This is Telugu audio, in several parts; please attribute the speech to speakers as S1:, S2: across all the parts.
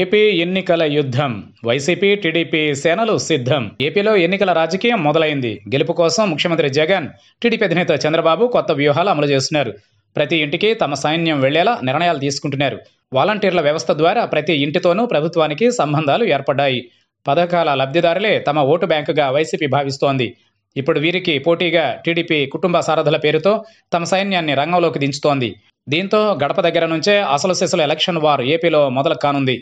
S1: ఏపీ ఎన్నికల యుద్ధం వైసీపీ టీడీపీ సేనలు సిద్ధం ఏపీలో ఎన్నికల రాజకీయం మొదలైంది గెలుపు కోసం ముఖ్యమంత్రి జగన్ టీడీపీ అధినేత చంద్రబాబు కొత్త వ్యూహాలు అమలు చేస్తున్నారు ప్రతి ఇంటికి తమ సైన్యం వెళ్లేలా నిర్ణయాలు తీసుకుంటున్నారు వాలంటీర్ల వ్యవస్థ ద్వారా ప్రతి ఇంటితోనూ ప్రభుత్వానికి సంబంధాలు ఏర్పడ్డాయి పథకాల లబ్ధిదారులే తమ ఓటు బ్యాంకుగా వైసీపీ భావిస్తోంది ఇప్పుడు వీరికి పోటీగా టీడీపీ కుటుంబ సారథుల పేరుతో తమ సైన్యాన్ని రంగంలోకి దించుతోంది దీంతో గడప దగ్గర నుంచే అసలు సెసలు ఎలక్షన్ వార్ ఏపీలో మొదలు కానుంది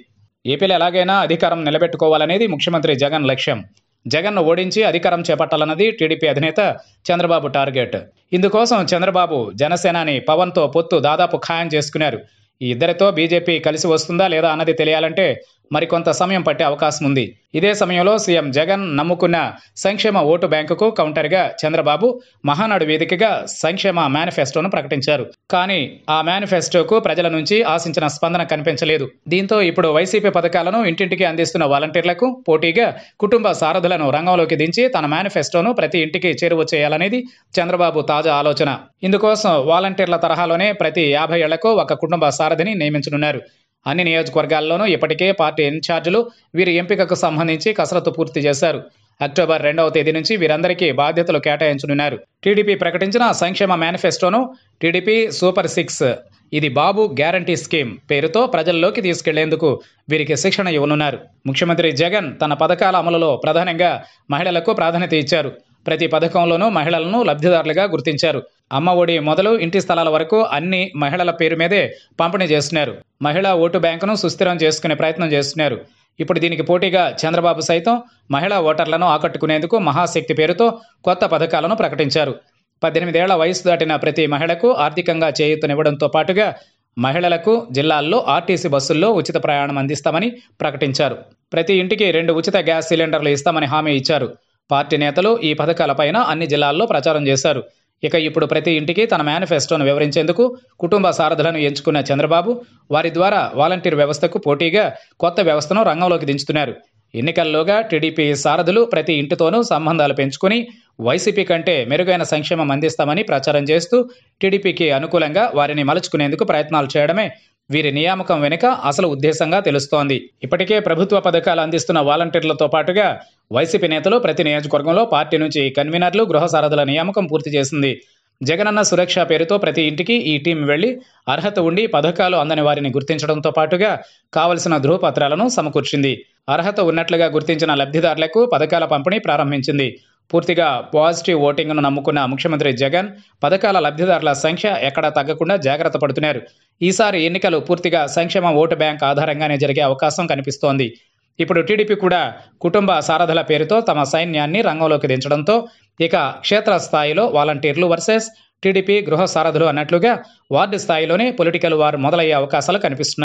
S1: ఏపీలో ఎలాగైనా అధికారం నిలబెట్టుకోవాలనేది ముఖ్యమంత్రి జగన్ లక్ష్యం జగన్ను ఓడించి అధికారం చేపట్టాలన్నది టీడీపీ అధినేత చంద్రబాబు టార్గెట్ ఇందుకోసం చంద్రబాబు జనసేనాని పవన్తో పొత్తు దాదాపు ఖాయం చేసుకున్నారు ఈ ఇద్దరితో బీజేపీ కలిసి వస్తుందా లేదా అన్నది తెలియాలంటే మరికొంత సమయం పట్టే అవకాశం ఉంది ఇదే సమయంలో సీఎం జగన్ నమ్ముకున్న సంక్షేమ ఓటు బ్యాంకుకు కౌంటర్గా చంద్రబాబు మహానాడు వేదికగా సంక్షేమ మేనిఫెస్టోను ప్రకటించారు కానీ ఆ మేనిఫెస్టోకు ప్రజల నుంచి ఆశించిన స్పందన కనిపించలేదు దీంతో ఇప్పుడు వైసీపీ పథకాలను ఇంటింటికి అందిస్తున్న వాలంటీర్లకు పోటీగా కుటుంబ సారథులను రంగంలోకి దించి తన మేనిఫెస్టోను ప్రతి ఇంటికి చేరువ చేయాలనేది చంద్రబాబు తాజా ఆలోచన ఇందుకోసం వాలంటీర్ల తరహాలోనే ప్రతి యాభై ఏళ్లకు ఒక కుటుంబ సారథిని నియమించనున్నారు అన్ని నియోజకవర్గాల్లోనూ ఇప్పటికే పార్టీ ఇన్ఛార్జీలు వీరి ఎంపికకు సంబంధించి కసరత్తు పూర్తి చేశారు అక్టోబర్ రెండవ తేదీ నుంచి వీరందరికీ బాధ్యతలు కేటాయించనున్నారు టీడీపీ ప్రకటించిన సంక్షేమ మేనిఫెస్టోను టీడీపీ సూపర్ సిక్స్ ఇది బాబు గ్యారంటీ స్కీమ్ పేరుతో ప్రజల్లోకి తీసుకెళ్లేందుకు వీరికి శిక్షణ ఇవ్వనున్నారు ముఖ్యమంత్రి జగన్ తన పథకాల అమలులో ప్రధానంగా మహిళలకు ప్రాధాన్యత ఇచ్చారు ప్రతి పథకంలోనూ మహిళలను లబ్ధిదారులుగా గుర్తించారు అమ్మ ఒడి మొదలు ఇంటి స్థలాల వరకు అన్ని మహిళల పేరు మీదే పంపిణీ చేస్తున్నారు మహిళా ఓటు బ్యాంకును సుస్థిరం చేసుకునే ప్రయత్నం చేస్తున్నారు ఇప్పుడు దీనికి పోటీగా చంద్రబాబు సైతం మహిళా ఓటర్లను ఆకట్టుకునేందుకు మహాశక్తి పేరుతో కొత్త పథకాలను ప్రకటించారు పద్దెనిమిదేళ్ల వయసు దాటిన ప్రతి మహిళకు ఆర్థికంగా చేయూతనివ్వడంతో పాటుగా మహిళలకు జిల్లాల్లో ఆర్టీసీ బస్సుల్లో ఉచిత ప్రయాణం అందిస్తామని ప్రకటించారు ప్రతి ఇంటికి రెండు ఉచిత గ్యాస్ సిలిండర్లు ఇస్తామని హామీ ఇచ్చారు పార్టీ నేతలు ఈ పథకాలపైన అన్ని జిల్లాల్లో ప్రచారం చేశారు ఇక ఇప్పుడు ప్రతి ఇంటికి తన మేనిఫెస్టోను వివరించేందుకు కుటుంబ సారథులను ఎంచుకున్న చంద్రబాబు వారి ద్వారా వాలంటీర్ వ్యవస్థకు పోటీగా కొత్త వ్యవస్థను రంగంలోకి దించుతున్నారు ఎన్నికల్లోగా టీడీపీ సారథులు ప్రతి ఇంటితోనూ సంబంధాలు పెంచుకుని వైసీపీ కంటే మెరుగైన సంక్షేమం అందిస్తామని ప్రచారం చేస్తూ టీడీపీకి అనుకూలంగా వారిని మలుచుకునేందుకు ప్రయత్నాలు చేయడమే వీరి నియామకం వెనుక అసలు ఉద్దేశంగా తెలుస్తోంది ఇప్పటికే ప్రభుత్వ పథకాలు అందిస్తున్న వాలంటీర్లతో పాటుగా వైసీపీ నేతలు ప్రతి నియోజకవర్గంలో పార్టీ నుంచి కన్వీనర్లు గృహ నియామకం పూర్తి చేసింది జగనన్న సురక్ష పేరుతో ప్రతి ఇంటికి ఈ టీం వెళ్లి అర్హత ఉండి పథకాలు అందని వారిని గుర్తించడంతో పాటుగా కావలసిన ధృవపత్రాలను సమకూర్చింది అర్హత ఉన్నట్లుగా గుర్తించిన లబ్ధిదారులకు పథకాల పంపిణీ ప్రారంభించింది పూర్తిగా పాజిటివ్ ఓటింగ్ను నమ్ముకున్న ముఖ్యమంత్రి జగన్ పథకాల లబ్ధిదారుల సంఖ్య ఎక్కడా తగ్గకుండా జాగ్రత్త పడుతున్నారు ఈసారి ఎన్నికలు పూర్తిగా సంక్షేమ ఓటు బ్యాంక్ ఆధారంగానే జరిగే అవకాశం కనిపిస్తోంది ఇప్పుడు టీడీపీ కూడా కుటుంబ సారథుల పేరుతో తమ సైన్యాన్ని రంగంలోకి దించడంతో ఇక క్షేత్ర స్థాయిలో వాలంటీర్లు వర్సెస్ టీడీపీ గృహ సారథులు అన్నట్లుగా వార్డు స్థాయిలోనే పొలిటికల్ వార్ మొదలయ్యే అవకాశాలు కనిపిస్తున్నాయి